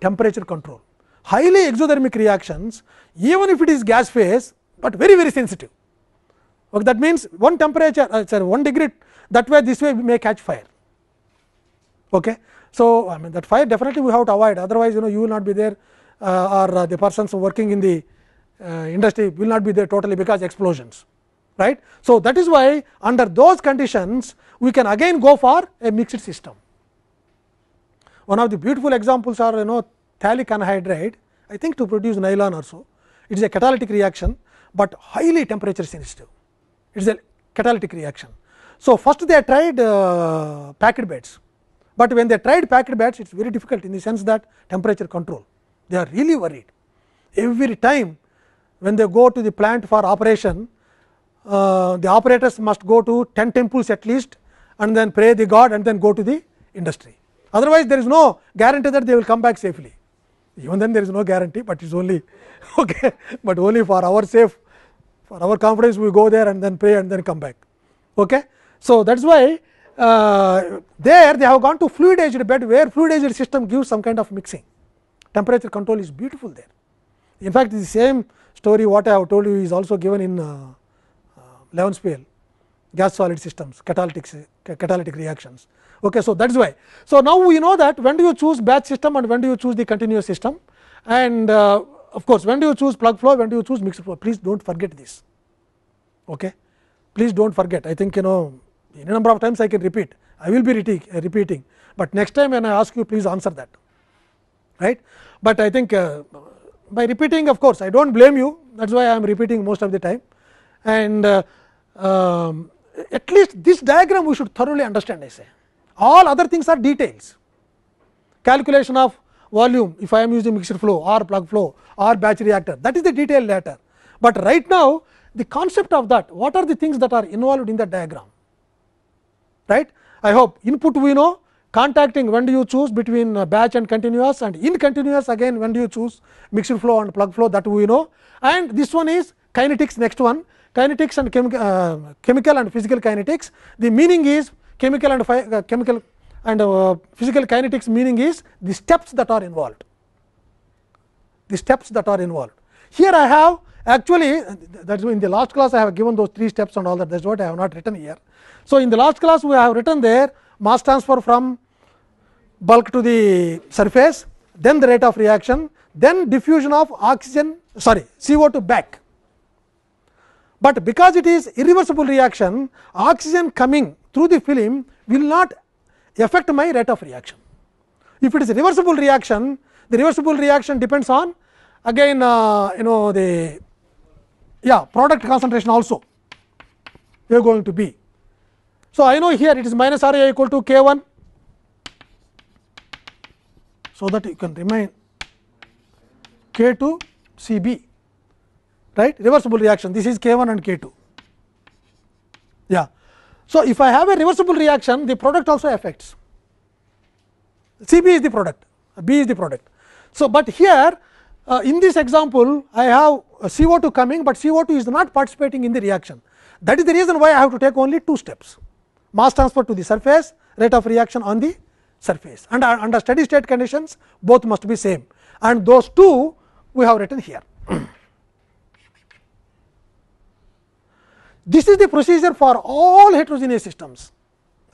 temperature control. Highly exothermic reactions, even if it is gas phase, but very very sensitive. Okay, that means one temperature, uh, sorry, one degree that way this way we may catch fire. Okay. So, I mean that fire definitely we have to avoid otherwise you know you will not be there uh, or uh, the persons working in the uh, industry will not be there totally because explosions right. So, that is why under those conditions we can again go for a mixed system. One of the beautiful examples are you know thalic anhydride I think to produce nylon also it is a catalytic reaction, but highly temperature sensitive it is a catalytic reaction. So, first they tried uh, packed beds but when they tried packed bats it is very difficult in the sense that temperature control they are really worried every time when they go to the plant for operation uh, the operators must go to 10 temples at least and then pray the god and then go to the industry otherwise there is no guarantee that they will come back safely even then there is no guarantee but it's only okay but only for our safe for our confidence we go there and then pray and then come back okay so that's why uh, there they have gone to fluid aged bed where fluid aged system gives some kind of mixing. Temperature control is beautiful there. In fact, the same story what I have told you is also given in uh, uh, Levenspiel gas solid systems catalytic uh, catalytic reactions. Okay, so that is why. So, now we know that when do you choose batch system and when do you choose the continuous system and uh, of course, when do you choose plug flow, when do you choose mixed flow please do not forget this. Okay. Please do not forget I think you know any number of times I can repeat, I will be repeating, but next time when I ask you please answer that. right? But I think uh, by repeating of course, I do not blame you that is why I am repeating most of the time and uh, um, at least this diagram we should thoroughly understand I say. All other things are details, calculation of volume if I am using mixed flow or plug flow or batch reactor that is the detail later. But right now the concept of that what are the things that are involved in the diagram right. I hope input we know contacting when do you choose between batch and continuous and in continuous again when do you choose mixed flow and plug flow that we know and this one is kinetics next one kinetics and chemi uh, chemical and physical kinetics the meaning is chemical and uh, chemical and uh, physical kinetics meaning is the steps that are involved the steps that are involved here i have Actually, that is in the last class I have given those three steps and all that, that is what I have not written here. So, in the last class we have written there mass transfer from bulk to the surface, then the rate of reaction, then diffusion of oxygen sorry CO 2 back. But because it is irreversible reaction, oxygen coming through the film will not affect my rate of reaction. If it is reversible reaction, the reversible reaction depends on again uh, you know the yeah product concentration also you are going to be. So, I know here it is minus R A equal to K 1. So, that you can remain K 2 C B right reversible reaction this is K 1 and K 2 yeah. So, if I have a reversible reaction the product also affects C B is the product B is the product. So, but here uh, in this example, I have uh, CO2 coming, but CO2 is not participating in the reaction. That is the reason why I have to take only two steps mass transfer to the surface, rate of reaction on the surface. And under, uh, under steady state conditions, both must be same. And those two we have written here. this is the procedure for all heterogeneous systems.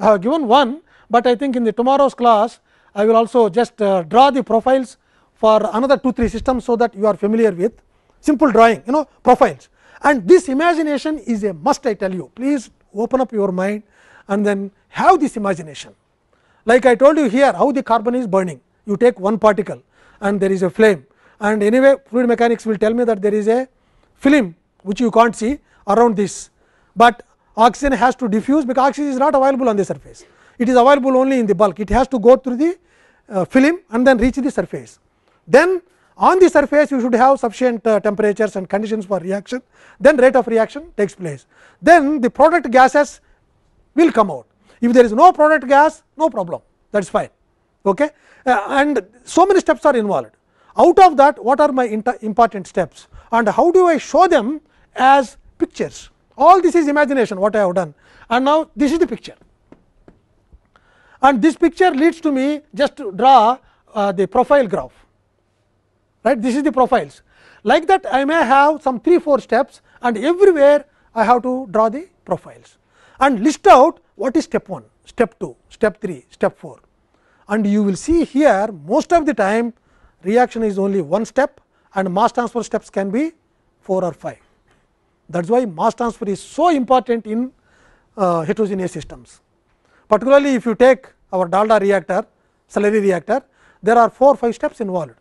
I have given one, but I think in the tomorrow's class, I will also just uh, draw the profiles for another 2 3 systems, so that you are familiar with simple drawing you know profiles and this imagination is a must I tell you please open up your mind and then have this imagination. Like I told you here how the carbon is burning you take one particle and there is a flame and anyway fluid mechanics will tell me that there is a film which you can't see around this, but oxygen has to diffuse because oxygen is not available on the surface. It is available only in the bulk, it has to go through the uh, film and then reach the surface. Then on the surface you should have sufficient uh, temperatures and conditions for reaction, then rate of reaction takes place. Then the product gases will come out. If there is no product gas, no problem that is fine. Okay? Uh, and so many steps are involved. Out of that, what are my important steps and how do I show them as pictures? All this is imagination what I have done and now this is the picture. And this picture leads to me just to draw uh, the profile graph right this is the profiles like that I may have some 3 4 steps and everywhere I have to draw the profiles and list out what is step 1 step 2 step 3 step 4 and you will see here most of the time reaction is only one step and mass transfer steps can be 4 or 5 that is why mass transfer is so important in uh, heterogeneous systems particularly if you take our Dalda reactor celery reactor there are 4 5 steps involved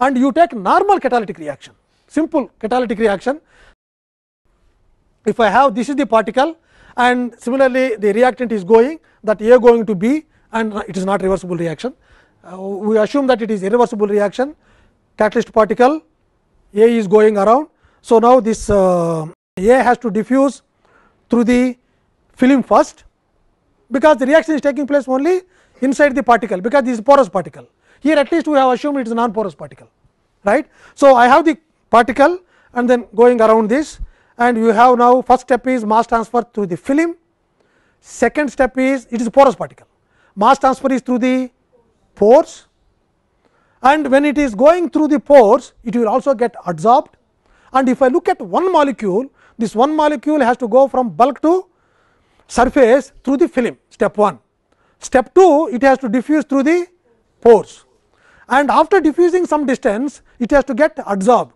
and you take normal catalytic reaction, simple catalytic reaction. If I have this is the particle and similarly, the reactant is going that A going to B and it is not reversible reaction. Uh, we assume that it is irreversible reaction catalyst particle A is going around. So, now this uh, A has to diffuse through the film first because the reaction is taking place only inside the particle because this is porous particle. Here at least we have assumed it is a non-porous particle, right. So, I have the particle and then going around this and you have now first step is mass transfer through the film, second step is it is a porous particle. Mass transfer is through the pores and when it is going through the pores it will also get adsorbed and if I look at one molecule this one molecule has to go from bulk to surface through the film step 1. Step 2 it has to diffuse through the pores and after diffusing some distance it has to get adsorbed.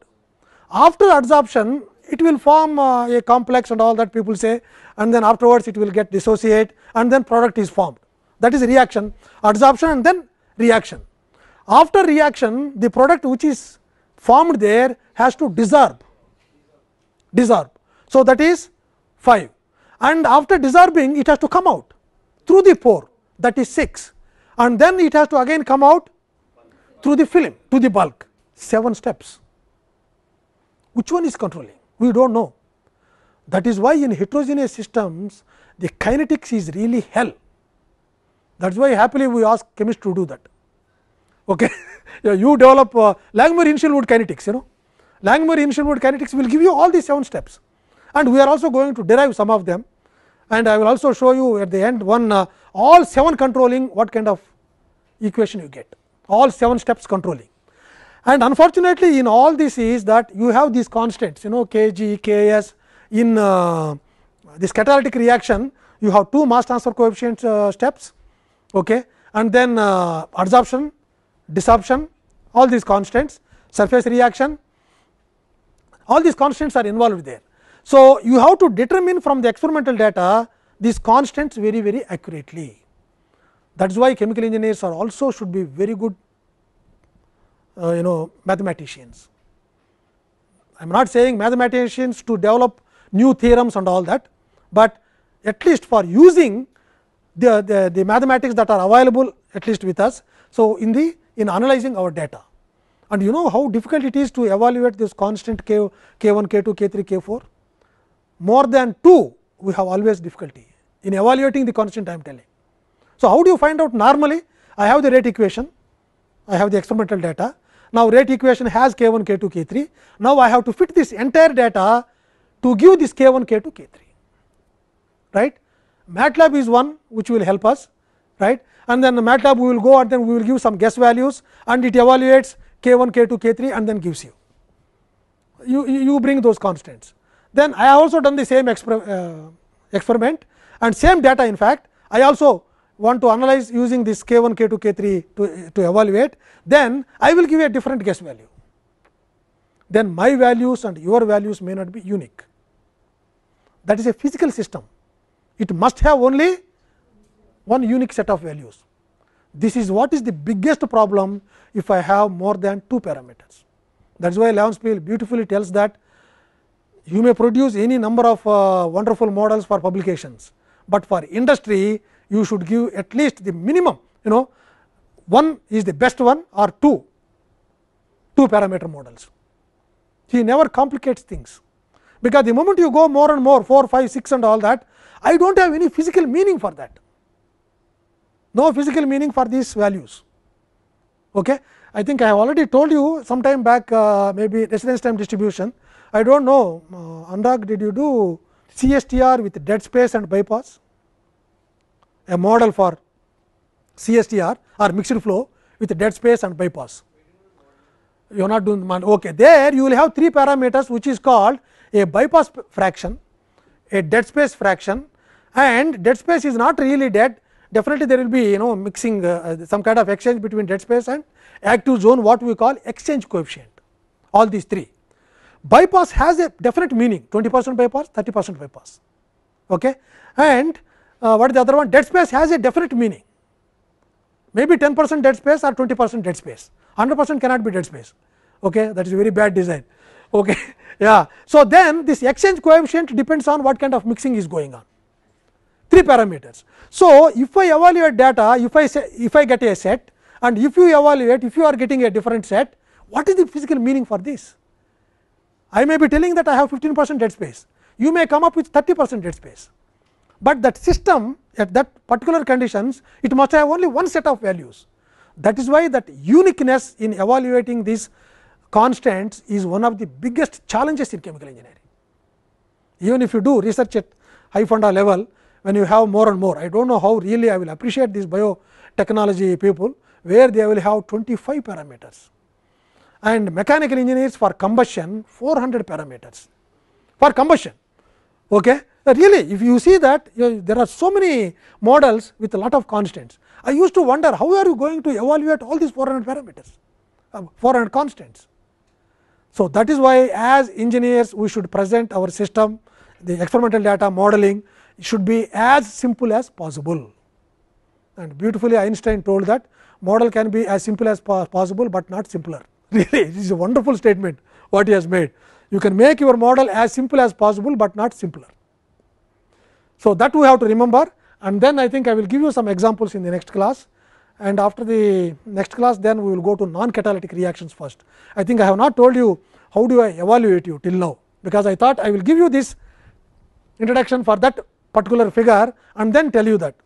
After adsorption it will form uh, a complex and all that people say and then afterwards it will get dissociate and then product is formed that is reaction adsorption and then reaction. After reaction the product which is formed there has to desorb desorb. So, that is 5 and after desorbing it has to come out through the pore that is 6 and then it has to again come out through the film to the bulk 7 steps. Which one is controlling? We do not know. That is why in heterogeneous systems the kinetics is really hell. That is why happily we ask chemists to do that. Okay. you develop uh, Langmuir Hinshelwood kinetics, you know. Langmuir Hinshelwood kinetics will give you all these 7 steps and we are also going to derive some of them and I will also show you at the end one uh, all 7 controlling what kind of equation you get all 7 steps controlling. And unfortunately, in all this is that you have these constants you know k g k s in uh, this catalytic reaction you have two mass transfer coefficient uh, steps okay, and then uh, adsorption, desorption all these constants surface reaction all these constants are involved there. So, you have to determine from the experimental data these constants very very accurately. That is why chemical engineers are also should be very good uh, you know mathematicians. I am not saying mathematicians to develop new theorems and all that, but at least for using the, the, the mathematics that are available at least with us. So, in the in analyzing our data and you know how difficult it is to evaluate this constant k, k 1, k 2, k 3, k 4 more than 2 we have always difficulty in evaluating the constant I am telling. So, how do you find out normally? I have the rate equation, I have the experimental data. Now, rate equation has k 1, k 2, k 3. Now, I have to fit this entire data to give this k 1, k 2, k 3. right. MATLAB is one which will help us right and then the MATLAB we will go and then we will give some guess values and it evaluates k 1, k 2, k 3 and then gives you. You, you bring those constants. Then I have also done the same exper uh, experiment and same data in fact, I also want to analyze using this k 1 k 2 k 3 to, to evaluate, then I will give you a different guess value. Then my values and your values may not be unique. That is a physical system, it must have only one unique set of values. This is what is the biggest problem if I have more than two parameters. That is why Leonspiel beautifully tells that you may produce any number of uh, wonderful models for publications, but for industry you should give at least the minimum you know one is the best one or two, two parameter models. He never complicates things, because the moment you go more and more 4, 5, 6 and all that, I do not have any physical meaning for that. No physical meaning for these values. Okay? I think I have already told you some time back uh, maybe residence time distribution. I do not know, uh, Anurag, did you do CSTR with dead space and bypass? a model for CSTR or mixed flow with dead space and bypass. You are not doing okay. There you will have three parameters which is called a bypass fraction, a dead space fraction and dead space is not really dead definitely there will be you know mixing uh, uh, some kind of exchange between dead space and active zone what we call exchange coefficient all these three. Bypass has a definite meaning 20 percent bypass 30 percent bypass okay. and uh, what is the other one dead space has a definite meaning maybe 10 percent dead space or 20 percent dead space 100 percent cannot be dead space okay that is a very bad design okay yeah so then this exchange coefficient depends on what kind of mixing is going on three parameters so if i evaluate data if i say if i get a set and if you evaluate if you are getting a different set what is the physical meaning for this i may be telling that i have 15 percent dead space you may come up with 30 percent dead space but that system at that particular conditions it must have only one set of values. That is why that uniqueness in evaluating these constants is one of the biggest challenges in chemical engineering. Even if you do research at high funda level, when you have more and more, I do not know how really I will appreciate these biotechnology people, where they will have 25 parameters and mechanical engineers for combustion 400 parameters for combustion. Okay really if you see that you, there are so many models with a lot of constants. I used to wonder how are you going to evaluate all these 400 parameters, uh, 400 constants. So, that is why as engineers we should present our system, the experimental data modeling should be as simple as possible. And beautifully Einstein told that model can be as simple as possible, but not simpler. Really, this is a wonderful statement what he has made. You can make your model as simple as possible, but not simpler. So, that we have to remember and then I think I will give you some examples in the next class and after the next class then we will go to non-catalytic reactions first. I think I have not told you how do I evaluate you till now, because I thought I will give you this introduction for that particular figure and then tell you that